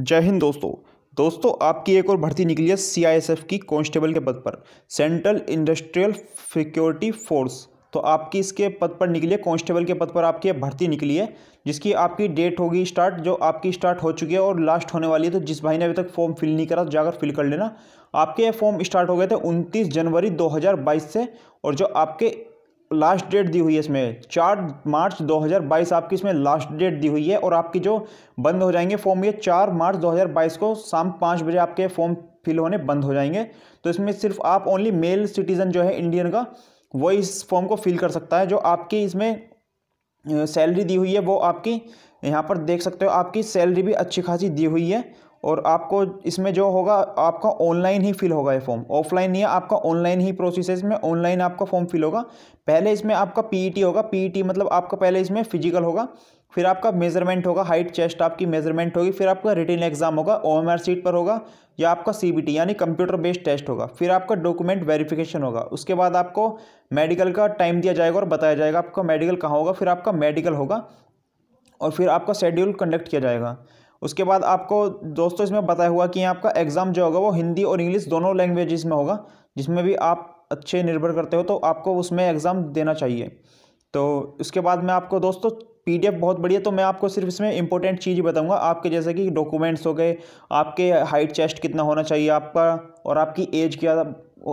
जय हिंद दोस्तों दोस्तों आपकी एक और भर्ती निकली है सीआईएसएफ की कांस्टेबल के पद पर सेंट्रल इंडस्ट्रियल सिक्योरिटी फोर्स तो आपकी इसके पद पर निकली है कांस्टेबल के पद पर आपकी भर्ती निकली है जिसकी आपकी डेट होगी स्टार्ट जो आपकी स्टार्ट हो चुकी है और लास्ट होने वाली है तो जिस भाई ने अभी तक फॉर्म फिल नहीं करा तो जाकर फिल कर लेना आपके फॉर्म स्टार्ट हो गए थे उनतीस जनवरी दो से और जो आपके लास्ट डेट दी हुई है इसमें चार मार्च 2022 आपकी इसमें लास्ट डेट दी हुई है और आपकी जो बंद हो जाएंगे फॉर्म ये चार मार्च 2022 को शाम पाँच बजे आपके फॉर्म फिल होने बंद हो जाएंगे तो इसमें सिर्फ आप ओनली मेल सिटीज़न जो है इंडियन का वो इस फॉर्म को फिल कर सकता है जो आपकी इसमें सैलरी दी हुई है वो आपकी यहाँ पर देख सकते हो आपकी सैलरी भी अच्छी खासी दी हुई है और आपको इसमें जो होगा आपका ऑनलाइन ही फिल होगा ये फॉर्म ऑफलाइन नहीं है आपका ऑनलाइन ही प्रोसेस है इसमें ऑनलाइन आपका फॉर्म फिल होगा पहले इसमें आपका पीईटी e होगा पीईटी e मतलब आपका पहले इसमें फिजिकल होगा फिर आपका मेजरमेंट होगा हाइट चेस्ट आपकी मेजरमेंट होगी फिर आपका रिटर्न एग्जाम होगा ओ सीट पर होगा या आपका सी यानी कंप्यूटर बेस्ड टेस्ट होगा फिर आपका डॉक्यूमेंट वेरिफिकेशन होगा उसके बाद आपको मेडिकल का टाइम दिया जाएगा और बताया जाएगा आपका मेडिकल कहाँ होगा फिर आपका मेडिकल होगा और फिर आपका शेड्यूल कंडक्ट किया जाएगा उसके बाद आपको दोस्तों इसमें बताया हुआ कि आपका एग्ज़ाम जो होगा वो हिंदी और इंग्लिश दोनों लैंग्वेजेस में होगा जिसमें भी आप अच्छे निर्भर करते हो तो आपको उसमें एग्ज़ाम देना चाहिए तो उसके बाद मैं आपको दोस्तों पीडीएफ बहुत बढ़िया तो मैं आपको सिर्फ इसमें इंपॉर्टेंट चीज़ ही बताऊँगा आपके जैसे कि डॉक्यूमेंट्स हो गए आपके हाइट चेस्ट कितना होना चाहिए आपका और आपकी एज क्या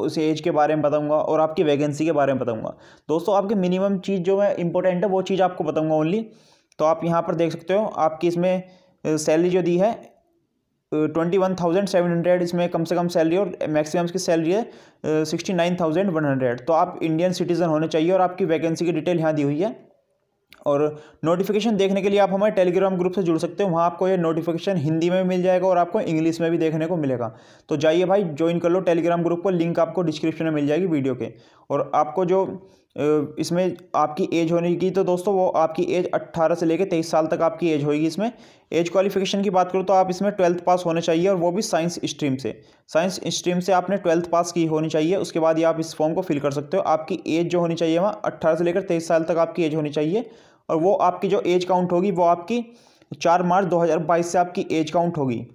उस एज के बारे में बताऊंगा और आपकी वैकेंसी के बारे में बताऊंगा दोस्तों आपकी मिनिमम चीज़ जो है इंपॉर्टेंट है वो चीज़ आपको बताऊंगा ओनली तो आप यहाँ पर देख सकते हो आपकी इसमें सैलरी जो दी है twenty one thousand seven hundred इसमें कम से कम सैलरी और मैक्सिमम इसकी सैलरी है sixty nine thousand one hundred तो आप इंडियन सिटीज़न होने चाहिए और आपकी वैकेंसी की डिटेल यहाँ दी हुई है और नोटिफिकेशन देखने के लिए आप हमारे टेलीग्राम ग्रुप से जुड़ सकते हो वहाँ आपको ये नोटिफिकेशन हिंदी में भी मिल जाएगा और आपको इंग्लिश में भी देखने को मिलेगा तो जाइए भाई ज्वाइन कर लो टेलीग्राम ग्रुप को लिंक आपको डिस्क्रिप्शन में मिल जाएगी वीडियो के और आपको जो इसमें आपकी एज होने की तो दोस्तों वो आपकी एज 18 से लेकर 23 साल तक आपकी एज होगी इसमें एज क्वालिफिकेशन की बात करूँ तो आप इसमें ट्वेल्थ पास होने चाहिए और वो भी साइंस स्ट्रीम से साइंस स्ट्रीम से आपने ट्वेल्थ पास की होनी चाहिए उसके बाद ही आप इस फॉर्म को फिल कर सकते हो आपकी एज जो होनी चाहिए वहाँ अट्ठारह से लेकर तेईस साल तक आपकी एज होनी चाहिए और वो आपकी जो एज काउंट होगी वो आपकी चार मार्च दो से आपकी एज काउंट होगी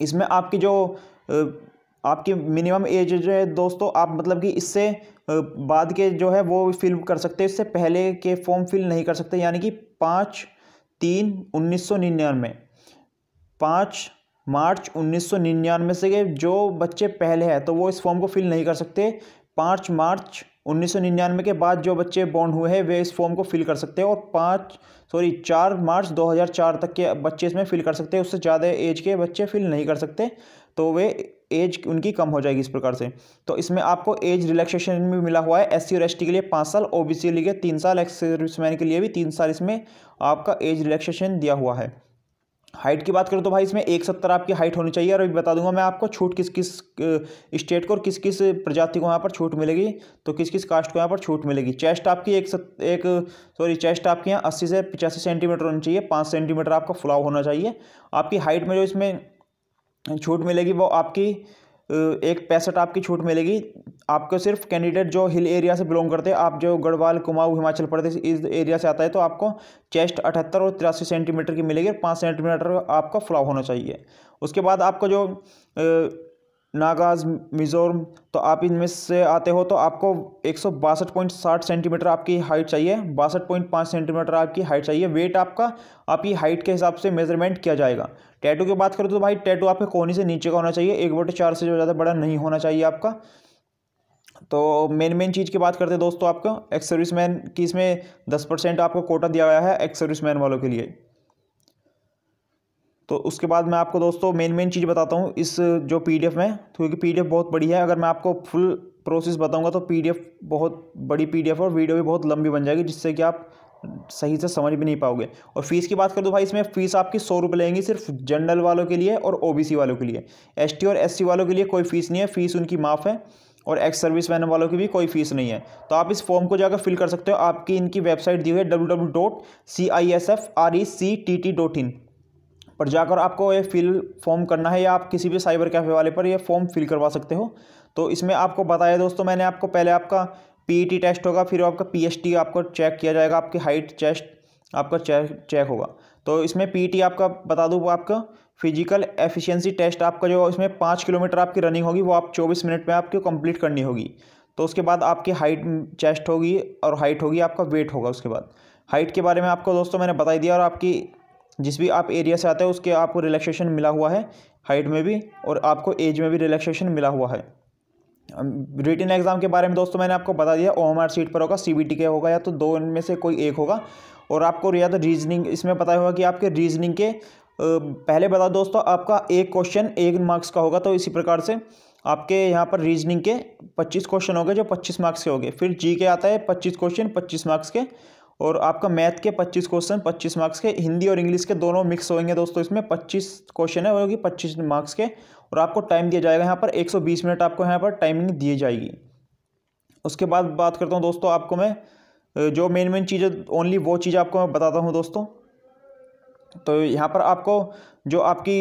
इसमें आपकी जो आपकी मिनिमम एज जो है दोस्तों आप मतलब कि इससे बाद के जो है वो फिल कर सकते हैं इससे पहले के फॉर्म फिल नहीं कर सकते यानी कि पाँच तीन उन्नीस सौ निन्यानवे पाँच मार्च उन्नीस सौ निन्यानवे से जो बच्चे पहले हैं तो वो इस फॉर्म को फिल नहीं कर सकते पाँच मार्च उन्नीस सौ निन्यानवे के बाद जो बच्चे बॉन्ड हुए हैं वे इस फॉर्म को फिल कर सकते हैं और पाँच सॉरी चार मार्च 2004 तक के बच्चे इसमें फिल कर सकते हैं उससे ज़्यादा एज के बच्चे फिल नहीं कर सकते तो वे एज उनकी कम हो जाएगी इस प्रकार से तो इसमें आपको एज रिलैक्सेशन भी मिला हुआ है एस सी और एस के लिए पाँच साल ओ बी के लिए तीन साल एक्स सर्विसमैन के लिए भी तीन साल इसमें आपका एज रिलैक्सेशन दिया हुआ है हाइट की बात करें तो भाई इसमें एक सत्तर आपकी हाइट होनी चाहिए और अभी बता दूंगा मैं आपको छूट किस किस स्टेट को और किस किस प्रजाति को यहाँ पर छूट मिलेगी तो किस किस कास्ट को यहाँ पर छूट मिलेगी चेस्ट आपकी एक सत एक सॉरी चेस्ट आपकी यहाँ अस्सी से पचासी सेंटीमीटर होनी चाहिए पाँच सेंटीमीटर आपका फ्लाव होना चाहिए आपकी हाइट में जो इसमें छूट मिलेगी वो आपकी एक पैंसठ आपकी छूट मिलेगी आपको सिर्फ कैंडिडेट जो हिल एरिया से बिलोंग करते हैं आप जो गढ़वाल कुमाऊँ हिमाचल प्रदेश इस एरिया से आता है तो आपको चेस्ट अठहत्तर और तिरासी सेंटीमीटर की मिलेगी पाँच सेंटीमीटर आपका फ्लाव होना चाहिए उसके बाद आपका जो नागाज मिज़ोरम तो आप इनमें से आते हो तो आपको एक सेंटीमीटर आपकी हाइट चाहिए बासठ सेंटीमीटर आपकी हाइट चाहिए वेट आपका आपकी हाइट के हिसाब से मेजरमेंट किया जाएगा टैटू की बात करें तो भाई टैटू आपके कोने से नीचे का होना चाहिए एक बटे चार से ज़्यादा बड़ा नहीं होना चाहिए आपका तो मेन मेन चीज़ की बात करते हैं दोस्तों आपको एक्स सर्विस मैन की इसमें दस परसेंट आपको कोटा दिया गया है एक्स सर्विस मैन वालों के लिए तो उसके बाद मैं आपको दोस्तों मेन मेन चीज़ बताता हूँ इस जो पीडीएफ में क्योंकि पीडीएफ बहुत बड़ी है अगर मैं आपको फुल प्रोसेस बताऊँगा तो पीडीएफ बहुत बड़ी पीडीएफ और वीडियो भी बहुत लंबी बन जाएगी जिससे कि आप सही से समझ भी नहीं पाओगे और फीस की बात कर दो भाई इसमें फ़ीस आपकी सौ रुपये लेंगी सिर्फ जनरल वालों के लिए और ओबीसी वालों के लिए एसटी और एससी वालों के लिए कोई फ़ीस नहीं है फ़ीस उनकी माफ़ है और एक्स सर्विस मैन वालों की भी कोई फीस नहीं है तो आप इस फॉर्म को जाकर फिल कर सकते हो आपकी इनकी वेबसाइट दी हुई है W W dot C I S F R E C T T dot in पर जाकर आपको ये फिल फॉर्म करना है या आप किसी भी साइबर कैफ़े वाले पर ये फॉर्म फिल करवा सकते हो तो इसमें आपको बताया दोस्तों मैंने आपको पहले आपका पीईटी टेस्ट e होगा फिर आपका पीएचटी आपको चेक किया जाएगा आपकी हाइट चेस्ट आपका चेक चेक होगा तो इसमें पी e आपका बता दूँ वो आपका फिजिकल एफिशिएंसी टेस्ट आपका जो इसमें पाँच किलोमीटर आपकी रनिंग होगी वो आप चौबीस मिनट में आपकी कंप्लीट करनी होगी तो उसके बाद आपकी हाइट चेस्ट होगी और हाइट होगी आपका वेट होगा उसके बाद हाइट के बारे में आपको दोस्तों मैंने बताई दिया और आपकी जिस भी आप एरिया से आते हैं उसके आपको रिलैक्सेशन मिला हुआ है हाइट में भी और आपको एज में भी रिलैक्सेशन मिला हुआ है रिटर्न एग्ज़ाम के बारे में दोस्तों मैंने आपको बता दिया ओ एम सीट पर होगा सी बी टी के होगा या तो दो इनमें से कोई एक होगा और आपको या तो रीजनिंग इसमें पता होगा कि आपके रीजनिंग के पहले बता दोस्तों आपका एक क्वेश्चन एक मार्क्स का होगा तो इसी प्रकार से आपके यहाँ पर रीजनिंग के पच्चीस क्वेश्चन हो गए जो पच्चीस मार्क्स के हो फिर जी के आता है पच्चीस क्वेश्चन पच्चीस मार्क्स के और आपका मैथ के 25 क्वेश्चन 25 मार्क्स के हिंदी और इंग्लिश के दोनों मिक्स होंगे दोस्तों इसमें 25 क्वेश्चन है वो होगी 25 मार्क्स के और आपको टाइम दिया जाएगा यहाँ पर 120 मिनट आपको यहाँ पर टाइमिंग दी जाएगी उसके बाद बात करता हूँ दोस्तों आपको मैं जो मेन मेन चीज़ें ओनली वो चीज़ आपको मैं बताता हूँ दोस्तों तो यहाँ पर आपको जो आपकी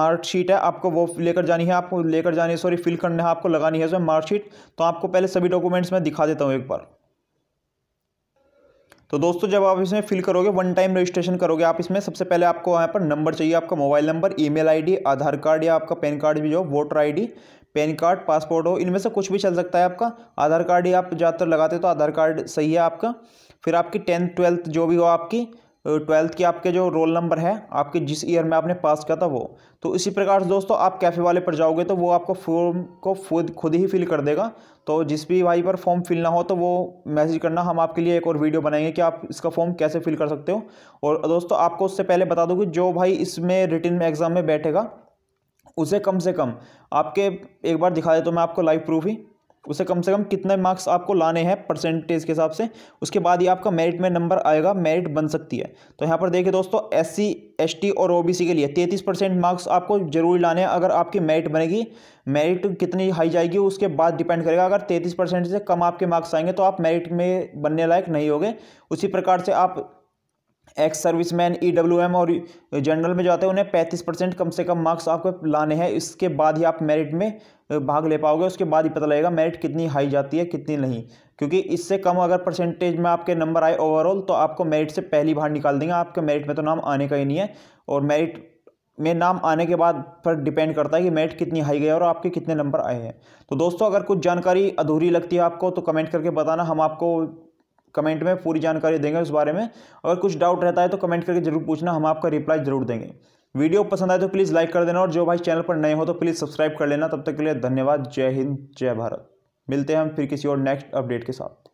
मार्कशीट है आपको वो लेकर जानी है आपको लेकर जानी है सॉरी फिल करना है आपको लगानी है उसमें मार्कशीट तो आपको पहले सभी डॉक्यूमेंट्स मैं दिखा देता हूँ एक बार तो दोस्तों जब आप इसमें फिल करोगे वन टाइम रजिस्ट्रेशन करोगे आप इसमें सबसे पहले आपको यहाँ पर नंबर चाहिए आपका mobile number email ID Aadhaar card या आपका पैन कार्ड भी जो voter ID PAN card passport हो इनमें से कुछ भी चल सकता है आपका आधार कार्ड ही आप ज़्यादातर लगाते हो तो आधार कार्ड सही है आपका फिर आपकी टेंथ ट्वेल्थ जो भी हो आपकी ट्वेल्थ के आपके जो रोल नंबर है आपके जिस ईयर में आपने पास किया था वो तो इसी प्रकार से दोस्तों आप कैफ़े वाले पर जाओगे तो वो आपको फॉर्म को खुद खुद ही फिल कर देगा तो जिस भी भाई पर फॉर्म फिल ना हो तो वो मैसेज करना हम आपके लिए एक और वीडियो बनाएंगे कि आप इसका फॉर्म कैसे फिल कर सकते हो और दोस्तों आपको उससे पहले बता दूँ कि जो भाई इसमें रिटर्न में एग्ज़ाम में बैठेगा उसे कम से कम आपके एक बार दिखा देता तो हूँ मैं आपको लाइव प्रूफ ही उसे कम से कम कितने मार्क्स आपको लाने हैं परसेंटेज के हिसाब से उसके बाद ही आपका मेरिट में नंबर आएगा मेरिट बन सकती है तो यहाँ पर देखिए दोस्तों एस सी एस टी और ओ बी सी के लिए तैंतीस परसेंट मार्क्स आपको जरूरी लाने हैं अगर आपकी मेरिट बनेगी मेरिट कितनी हाई जाएगी उसके बाद डिपेंड करेगा अगर तैंतीस परसेंट से कम आपके मार्क्स आएंगे तो आप मेरिट में बनने लायक नहीं होगे उसी प्रकार से आप एक्स सर्विसमैन ईडब्ल्यूएम और जनरल में जो आते हैं उन्हें पैंतीस परसेंट कम से कम मार्क्स आपको लाने हैं इसके बाद ही आप मेरिट में भाग ले पाओगे उसके बाद ही पता लगेगा मेरिट कितनी हाई जाती है कितनी नहीं क्योंकि इससे कम अगर परसेंटेज में आपके नंबर आए ओवरऑल तो आपको मेरिट से पहली बाहर निकाल देंगे आपके मेरिट में तो नाम आने का ही नहीं है और मेरिट में नाम आने के बाद पर डिपेंड करता है कि मेरिट कितनी हाई गई और आपके कितने नंबर आए हैं तो दोस्तों अगर कुछ जानकारी अधूरी लगती है आपको तो कमेंट करके बताना हम आपको कमेंट में पूरी जानकारी देंगे उस बारे में अगर कुछ डाउट रहता है तो कमेंट करके जरूर पूछना हम आपका रिप्लाई जरूर देंगे वीडियो पसंद आए तो प्लीज़ लाइक कर देना और जो भाई चैनल पर नए हो तो प्लीज़ सब्सक्राइब कर लेना तब तक के लिए धन्यवाद जय हिंद जय भारत मिलते हैं हम फिर किसी और नेक्स्ट अपडेट के साथ